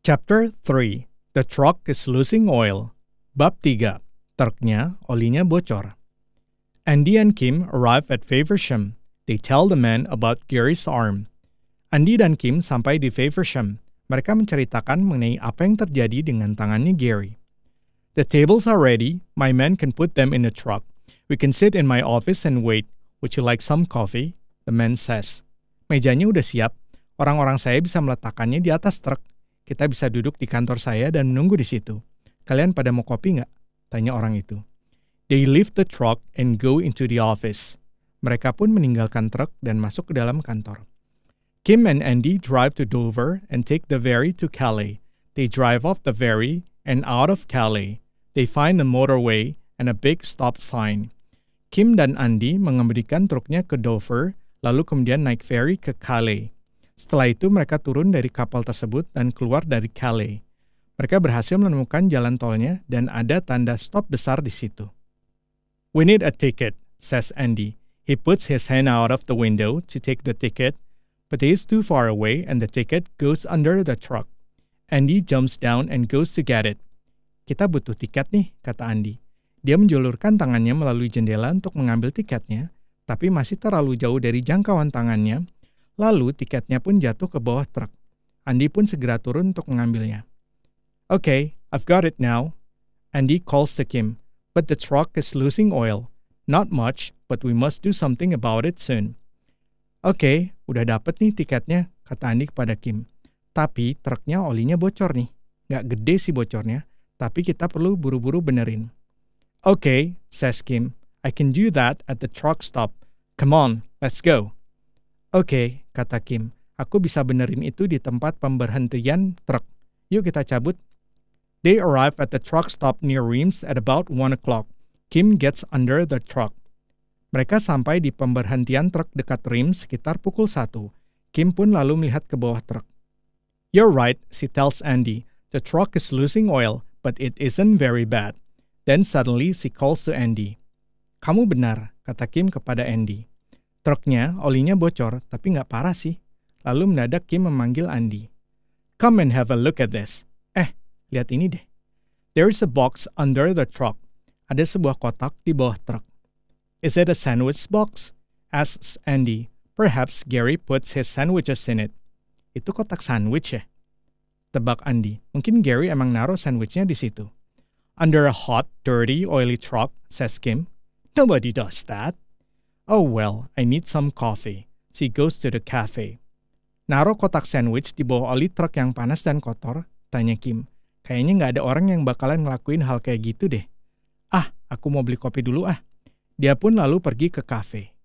Chapter 3 The Truck is Losing Oil Bab 3 Truknya olinya bocor Andy and Kim arrive at Faversham. They tell the man about Gary's arm. Andy dan Kim sampai di Faversham. Mereka menceritakan mengenai apa yang terjadi dengan tangannya Gary. The tables are ready. My men can put them in the truck. We can sit in my office and wait. Would you like some coffee? The man says. Mejanya udah siap. Orang-orang saya bisa meletakkannya di atas truk. Kita bisa duduk di kantor saya dan menunggu di situ. Kalian pada mau kopi nggak? Tanya orang itu. They leave the truck and go into the office. Mereka pun meninggalkan truk dan masuk ke dalam kantor. Kim and Andy drive to Dover and take the ferry to Calais. They drive off the ferry and out of Calais. They find the motorway and a big stop sign. Kim dan Andy mengemudikan truknya ke Dover, lalu kemudian naik ferry ke Calais. Setelah itu mereka turun dari kapal tersebut dan keluar dari Calais. Mereka berhasil menemukan jalan tolnya dan ada tanda stop besar di situ. We need a ticket, says Andy. He puts his hand out of the window to take the ticket, but he is too far away and the ticket goes under the truck. Andy jumps down and goes to get it. Kita butuh tiket nih, kata Andy. Dia menjulurkan tangannya melalui jendela untuk mengambil tiketnya, tapi masih terlalu jauh dari jangkauan tangannya Lalu tiketnya pun jatuh ke bawah truk. Andy pun segera turun untuk mengambilnya. Okay, I've got it now. Andy calls to Kim, but the truck is losing oil. Not much, but we must do something about it soon. Oke, okay, udah dapet nih tiketnya, kata Andy kepada Kim. Tapi truknya olinya bocor nih. Nggak gede sih bocornya, tapi kita perlu buru-buru benerin. Oke, okay, says Kim. I can do that at the truck stop. Come on, let's go. Oke, okay, kata Kim. Aku bisa benerin itu di tempat pemberhentian truk. Yuk kita cabut. They arrive at the truck stop near Reims at about one o'clock. Kim gets under the truck. Mereka sampai di pemberhentian truk dekat Reims sekitar pukul satu. Kim pun lalu melihat ke bawah truk. You're right, she tells Andy. The truck is losing oil, but it isn't very bad. Then suddenly she calls to Andy. Kamu benar, kata Kim kepada Andy. Truknya, olinya bocor, tapi nggak parah sih. Lalu mendadak Kim memanggil Andi. Come and have a look at this. Eh, lihat ini deh. There is a box under the truck. Ada sebuah kotak di bawah truk. Is it a sandwich box? asks Andy. Perhaps Gary puts his sandwiches in it. Itu kotak sandwich ya? Tebak Andy, mungkin Gary emang naruh sandwichnya di situ. Under a hot, dirty, oily truck, says Kim. Nobody does that. Oh well, I need some coffee. She goes to the cafe. Naruh kotak sandwich di bawah oli truk yang panas dan kotor? Tanya Kim. Kayaknya nggak ada orang yang bakalan ngelakuin hal kayak gitu deh. Ah, aku mau beli kopi dulu ah. Dia pun lalu pergi ke kafe.